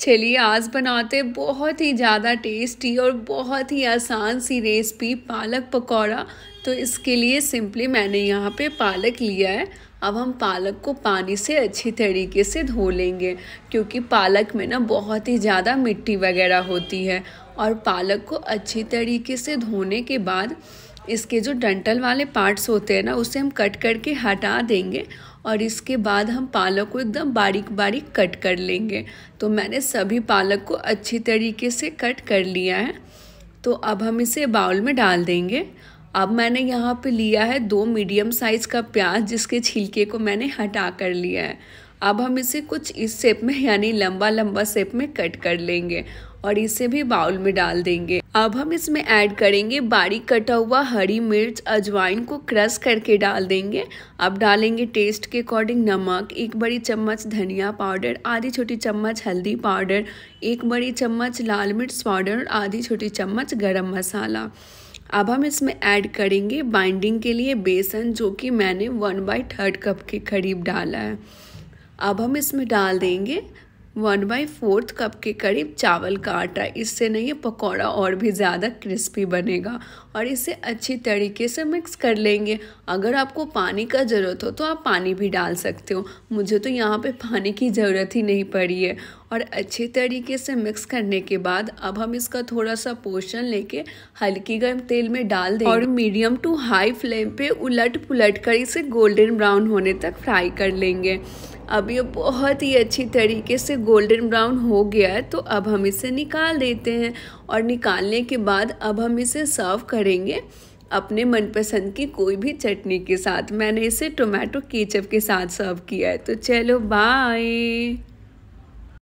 चलिए आज बनाते बहुत ही ज़्यादा टेस्टी और बहुत ही आसान सी रेसिपी पालक पकौड़ा तो इसके लिए सिंपली मैंने यहाँ पे पालक लिया है अब हम पालक को पानी से अच्छी तरीके से धो लेंगे क्योंकि पालक में ना बहुत ही ज़्यादा मिट्टी वगैरह होती है और पालक को अच्छी तरीके से धोने के बाद इसके जो डंटल वाले पार्ट्स होते हैं ना उसे हम कट करके हटा देंगे और इसके बाद हम पालक को एकदम बारीक बारीक कट कर लेंगे तो मैंने सभी पालक को अच्छी तरीके से कट कर लिया है तो अब हम इसे बाउल में डाल देंगे अब मैंने यहाँ पे लिया है दो मीडियम साइज़ का प्याज जिसके छिलके को मैंने हटा कर लिया है अब हम इसे कुछ इस शेप में यानी लंबा लंबा शेप में कट कर लेंगे और इसे भी बाउल में डाल देंगे अब हम इसमें ऐड करेंगे बारीक कटा हुआ हरी मिर्च अजवाइन को क्रश करके डाल देंगे अब डालेंगे टेस्ट के अकॉर्डिंग नमक एक बड़ी चम्मच धनिया पाउडर आधी छोटी चम्मच हल्दी पाउडर एक बड़ी चम्मच लाल मिर्च पाउडर और आधी छोटी चम्मच गरम मसाला अब हम इसमें ऐड करेंगे बाइंडिंग के लिए बेसन जो कि मैंने वन बाई थर्ड कप के करीब डाला है अब हम इसमें डाल देंगे वन बाई फोर्थ कप के करीब चावल का आटा इससे ना ये पकौड़ा और भी ज़्यादा क्रिस्पी बनेगा और इसे अच्छी तरीके से मिक्स कर लेंगे अगर आपको पानी का ज़रूरत हो तो आप पानी भी डाल सकते हो मुझे तो यहाँ पे पानी की ज़रूरत ही नहीं पड़ी है और अच्छे तरीके से मिक्स करने के बाद अब हम इसका थोड़ा सा पोर्शन लेके हल्की गर्म तेल में डाल दें और मीडियम टू हाई फ्लेम पे उलट पुलट कर इसे गोल्डन ब्राउन होने तक फ्राई कर लेंगे अब ये बहुत ही अच्छी तरीके से गोल्डन ब्राउन हो गया है तो अब हम इसे निकाल देते हैं और निकालने के बाद अब हम इसे सर्व करेंगे अपने मनपसंद की कोई भी चटनी के साथ मैंने इसे टोमेटो केचप के साथ सर्व किया है तो चलो बाय